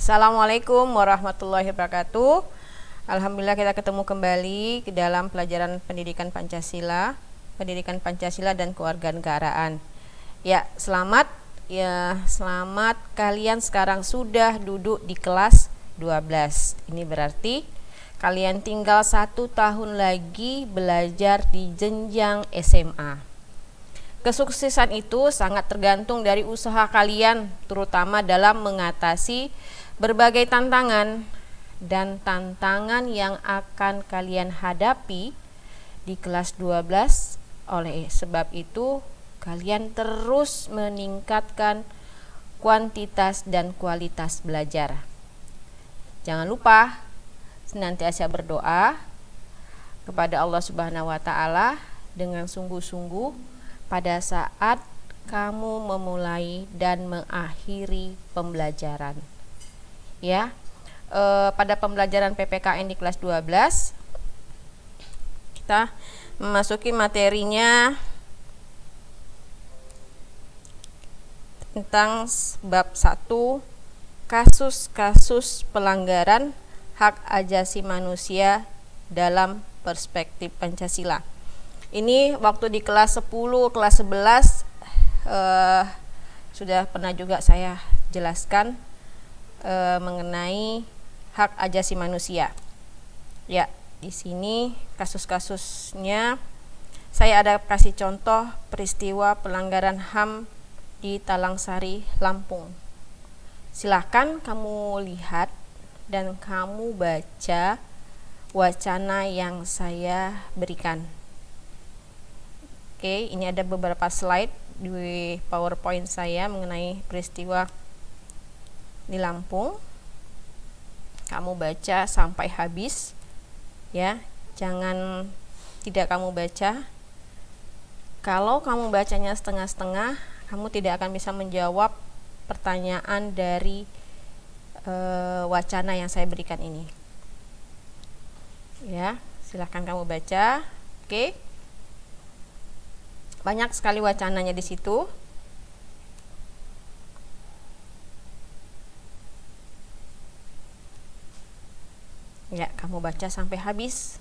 Assalamualaikum warahmatullahi wabarakatuh. Alhamdulillah kita ketemu kembali ke dalam pelajaran pendidikan Pancasila, pendidikan Pancasila dan kewarganegaraan. Ya, selamat ya, selamat kalian sekarang sudah duduk di kelas 12. Ini berarti kalian tinggal satu tahun lagi belajar di jenjang SMA. Kesuksesan itu sangat tergantung dari usaha kalian, terutama dalam mengatasi berbagai tantangan dan tantangan yang akan kalian hadapi di kelas 12 oleh sebab itu kalian terus meningkatkan kuantitas dan kualitas belajar. Jangan lupa senantiasa berdoa kepada Allah Subhanahu wa taala dengan sungguh-sungguh pada saat kamu memulai dan mengakhiri pembelajaran ya e, pada pembelajaran PPKN di kelas 12 kita memasuki materinya tentang bab 1 kasus-kasus pelanggaran hak ajasi manusia dalam perspektif Pancasila. Ini waktu di kelas 10, kelas 11 eh, sudah pernah juga saya jelaskan e, mengenai hak ajasi manusia. Ya, di sini kasus-kasusnya saya ada kasih contoh peristiwa pelanggaran HAM di Talang Sari, Lampung. Silahkan kamu lihat dan kamu baca wacana yang saya berikan. Oke, ini ada beberapa slide di PowerPoint saya mengenai peristiwa di Lampung. Kamu baca sampai habis ya. Jangan tidak kamu baca. Kalau kamu bacanya setengah-setengah, kamu tidak akan bisa menjawab pertanyaan dari e, wacana yang saya berikan ini. Ya, silahkan kamu baca. Oke. Banyak sekali wacananya di situ. Ya, kamu baca sampai habis.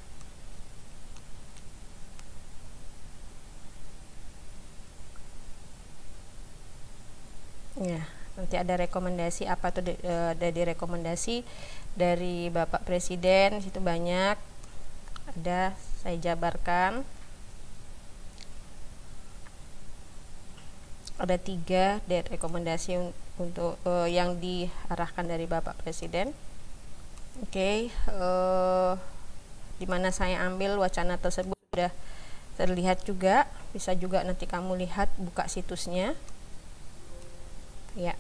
Ya, nanti ada rekomendasi apa tuh e, dari rekomendasi dari Bapak Presiden situ banyak. Ada saya jabarkan. Ada tiga rekomendasi untuk uh, yang diarahkan dari Bapak Presiden oke okay, uh, eh, di mana saya ambil wacana tersebut sudah terlihat juga bisa juga nanti kamu lihat buka situsnya ya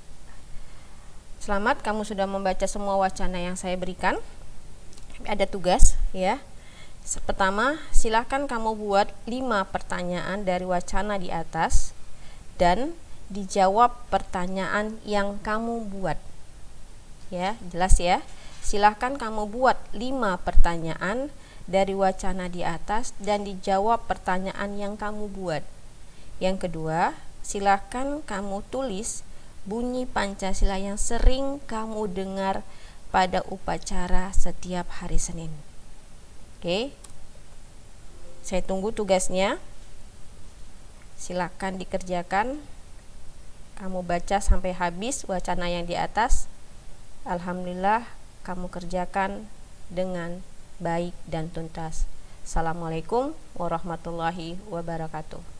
selamat kamu sudah membaca semua wacana yang saya berikan ada tugas ya pertama silahkan kamu buat lima pertanyaan dari wacana di atas dan dijawab pertanyaan yang kamu buat ya jelas ya Silahkan kamu buat lima pertanyaan dari wacana di atas dan dijawab pertanyaan yang kamu buat. Yang kedua, silahkan kamu tulis bunyi Pancasila yang sering kamu dengar pada upacara setiap hari Senin. Oke. Saya tunggu tugasnya. silahkan dikerjakan. Kamu baca sampai habis wacana yang di atas. Alhamdulillah kamu kerjakan dengan baik dan tuntas. Assalamualaikum warahmatullahi wabarakatuh.